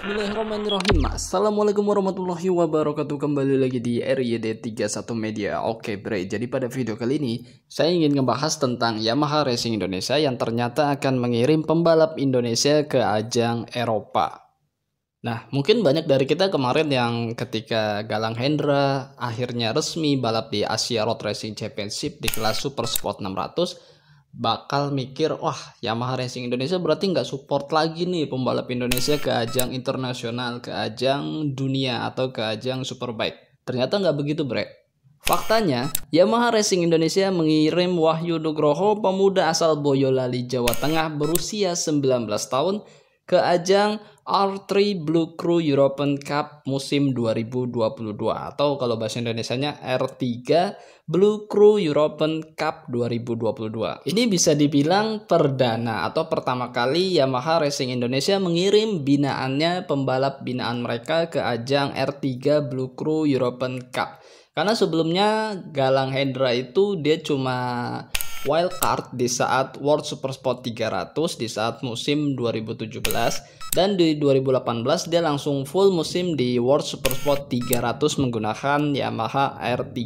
Bismillahirrahmanirrahim Assalamualaikum warahmatullahi wabarakatuh Kembali lagi di RYD 31 Media Oke bre, jadi pada video kali ini Saya ingin membahas tentang Yamaha Racing Indonesia Yang ternyata akan mengirim pembalap Indonesia ke ajang Eropa Nah mungkin banyak dari kita kemarin yang ketika Galang Hendra Akhirnya resmi balap di Asia Road Racing Championship di kelas Super Sport 600 bakal mikir wah Yamaha Racing Indonesia berarti nggak support lagi nih pembalap Indonesia ke ajang internasional, ke ajang dunia atau ke ajang superbike. Ternyata nggak begitu Bre. Faktanya, Yamaha Racing Indonesia mengirim Wahyu Nugroho, pemuda asal Boyolali, Jawa Tengah berusia 19 tahun, ke ajang R3 Blue Crew European Cup musim 2022 atau kalau bahasa Indonesianya R3 Blue Crew European Cup 2022. Ini bisa dibilang perdana atau pertama kali Yamaha Racing Indonesia mengirim binaannya pembalap binaan mereka ke ajang R3 Blue Crew European Cup. Karena sebelumnya Galang Hendra itu dia cuma wild wildcard di saat World Super Sport 300 di saat musim 2017 dan di 2018 dia langsung full musim di World Super Sport 300 menggunakan Yamaha R3.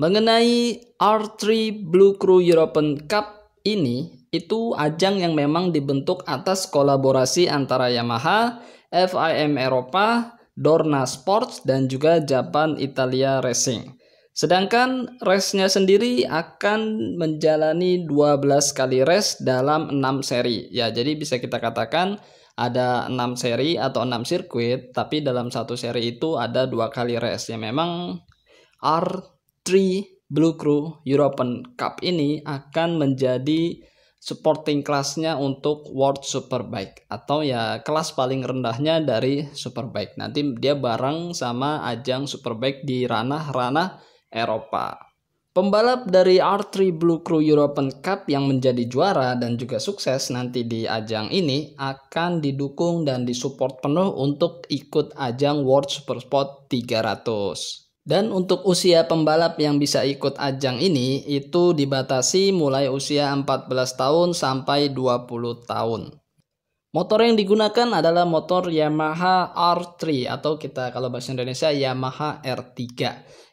Mengenai R3 Blue Crew European Cup ini itu ajang yang memang dibentuk atas kolaborasi antara Yamaha, FIM Eropa, Dorna Sports dan juga Japan Italia Racing. Sedangkan race-nya sendiri akan menjalani 12 kali race dalam 6 seri. Ya, jadi bisa kita katakan ada 6 seri atau 6 sirkuit, tapi dalam satu seri itu ada dua kali race. Ya, memang R3 Blue Crew European Cup ini akan menjadi supporting kelasnya untuk World Superbike atau ya kelas paling rendahnya dari Superbike. Nanti dia bareng sama ajang Superbike di ranah-ranah Eropa. Pembalap dari R3 Blue Crew European Cup yang menjadi juara dan juga sukses nanti di ajang ini akan didukung dan disupport penuh untuk ikut ajang World Supersport 300. Dan untuk usia pembalap yang bisa ikut ajang ini itu dibatasi mulai usia 14 tahun sampai 20 tahun. Motor yang digunakan adalah motor Yamaha R3 atau kita kalau bahasa Indonesia Yamaha R3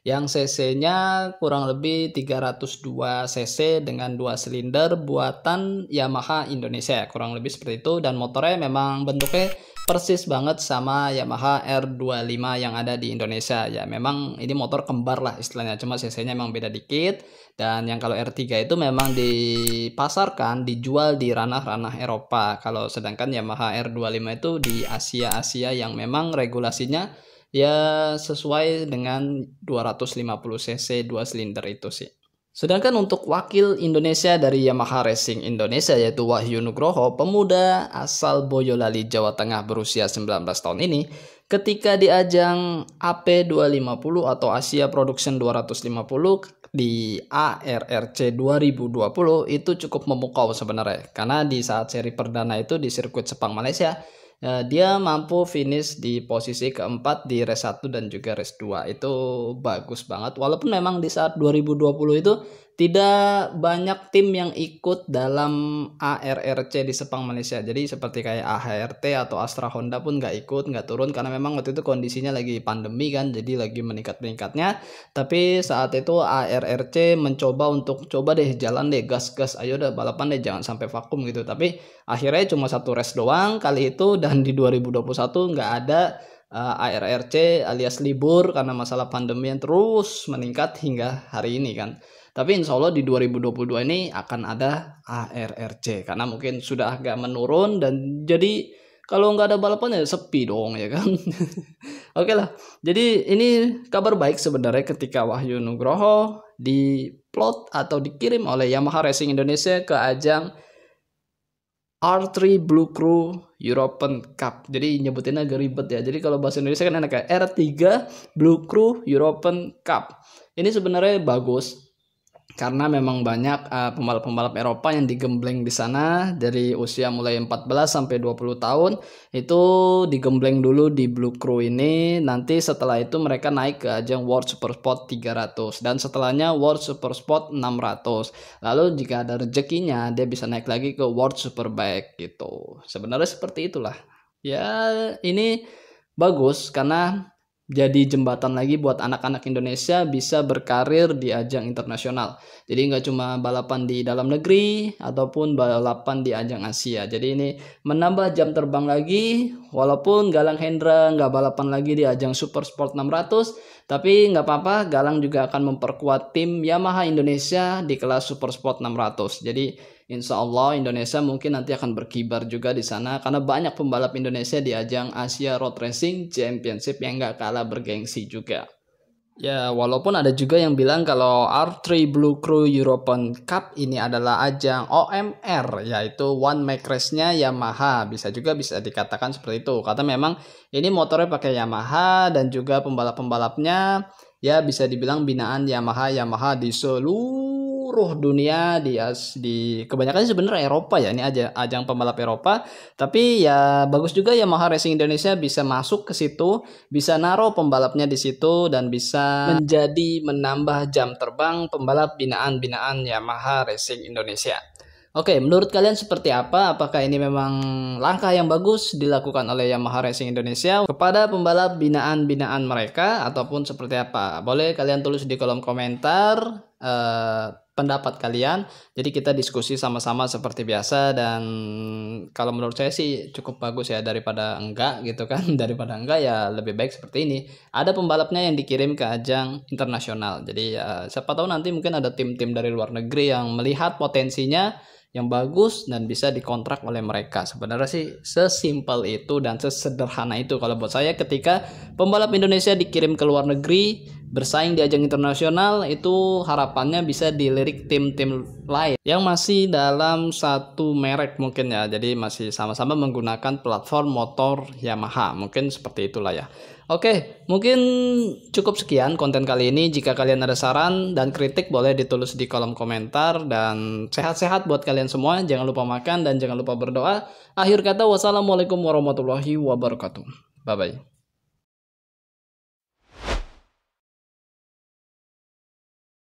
yang cc-nya kurang lebih 302 cc dengan dua silinder buatan Yamaha Indonesia kurang lebih seperti itu dan motornya memang bentuknya persis banget sama Yamaha R25 yang ada di Indonesia ya memang ini motor kembar lah istilahnya cuma cc-nya memang beda dikit dan yang kalau R3 itu memang dipasarkan dijual di ranah-ranah Eropa kalau sedangkan Yamaha R25 itu di Asia-Asia yang memang regulasinya ya sesuai dengan 250 cc dua silinder itu sih Sedangkan untuk wakil Indonesia dari Yamaha Racing Indonesia yaitu Wahyu Nugroho, pemuda asal Boyolali, Jawa Tengah berusia 19 tahun ini, ketika di ajang AP250 atau Asia Production 250 di ARRC 2020 itu cukup memukau sebenarnya. Karena di saat seri perdana itu di sirkuit Sepang Malaysia, Ya, dia mampu finish di posisi keempat di race 1 dan juga race 2 itu bagus banget walaupun memang di saat 2020 itu tidak banyak tim yang ikut dalam ARRC di Sepang Malaysia. Jadi seperti kayak AHRT atau Astra Honda pun nggak ikut, nggak turun karena memang waktu itu kondisinya lagi pandemi kan, jadi lagi meningkat-meningkatnya. Tapi saat itu ARRC mencoba untuk coba deh jalan deh gas-gas ayo udah balapan deh jangan sampai vakum gitu. Tapi akhirnya cuma satu race doang kali itu dan di 2021 nggak ada uh, eh, ARRC alias libur karena masalah pandemi yang terus meningkat hingga hari ini kan. Tapi insya Allah di 2022 ini akan ada ARRC karena mungkin sudah agak menurun dan jadi kalau nggak ada balapan ya sepi dong ya kan. Oke okay lah. Jadi ini kabar baik sebenarnya ketika Wahyu Nugroho diplot atau dikirim oleh Yamaha Racing Indonesia ke ajang R3 Blue Crew European Cup. Jadi nyebutin agak ribet ya. Jadi kalau bahasa Indonesia kan enak ya. R3 Blue Crew European Cup. Ini sebenarnya bagus karena memang banyak pembalap eh, pembalap-pembalap Eropa yang digembleng di sana dari usia mulai 14 sampai 20 tahun itu digembleng dulu di Blue Crew ini nanti setelah itu mereka naik ke ajang World Supersport 300 dan setelahnya World Supersport 600 lalu jika ada rezekinya dia bisa naik lagi ke World Superbike gitu sebenarnya seperti itulah ya ini bagus karena jadi jembatan lagi buat anak-anak Indonesia bisa berkarir di ajang internasional. Jadi nggak cuma balapan di dalam negeri ataupun balapan di ajang Asia. Jadi ini menambah jam terbang lagi walaupun Galang Hendra nggak balapan lagi di ajang Super Sport 600 tapi nggak apa-apa Galang juga akan memperkuat tim Yamaha Indonesia di kelas Super Sport 600. Jadi Insya Allah Indonesia mungkin nanti akan berkibar juga di sana karena banyak pembalap Indonesia di ajang Asia Road Racing Championship yang gak kalah bergengsi juga. Ya, walaupun ada juga yang bilang kalau R3 Blue Crew European Cup ini adalah ajang OMR, yaitu One Make Race-nya Yamaha. Bisa juga bisa dikatakan seperti itu. Karena memang ini motornya pakai Yamaha dan juga pembalap-pembalapnya ya bisa dibilang binaan Yamaha-Yamaha di seluruh seluruh dunia di di kebanyakan sebenarnya Eropa ya ini aja ajang pembalap Eropa tapi ya bagus juga ya Yamaha Racing Indonesia bisa masuk ke situ bisa naruh pembalapnya di situ dan bisa menjadi menambah jam terbang pembalap binaan-binaan Yamaha Racing Indonesia Oke, menurut kalian seperti apa? Apakah ini memang langkah yang bagus dilakukan oleh Yamaha Racing Indonesia kepada pembalap binaan-binaan mereka ataupun seperti apa? Boleh kalian tulis di kolom komentar. Uh, pendapat kalian. Jadi kita diskusi sama-sama seperti biasa dan kalau menurut saya sih cukup bagus ya daripada enggak gitu kan. Daripada enggak ya lebih baik seperti ini. Ada pembalapnya yang dikirim ke ajang internasional. Jadi ya siapa tahu nanti mungkin ada tim-tim dari luar negeri yang melihat potensinya yang bagus dan bisa dikontrak oleh mereka. Sebenarnya sih sesimpel itu dan sesederhana itu kalau buat saya ketika pembalap Indonesia dikirim ke luar negeri bersaing di ajang internasional itu harapannya bisa dilirik tim-tim lain yang masih dalam satu merek mungkin ya. Jadi masih sama-sama menggunakan platform motor Yamaha. Mungkin seperti itulah ya. Oke, mungkin cukup sekian konten kali ini. Jika kalian ada saran dan kritik boleh ditulis di kolom komentar dan sehat-sehat buat kalian semua. Jangan lupa makan dan jangan lupa berdoa. Akhir kata wassalamualaikum warahmatullahi wabarakatuh. Bye bye.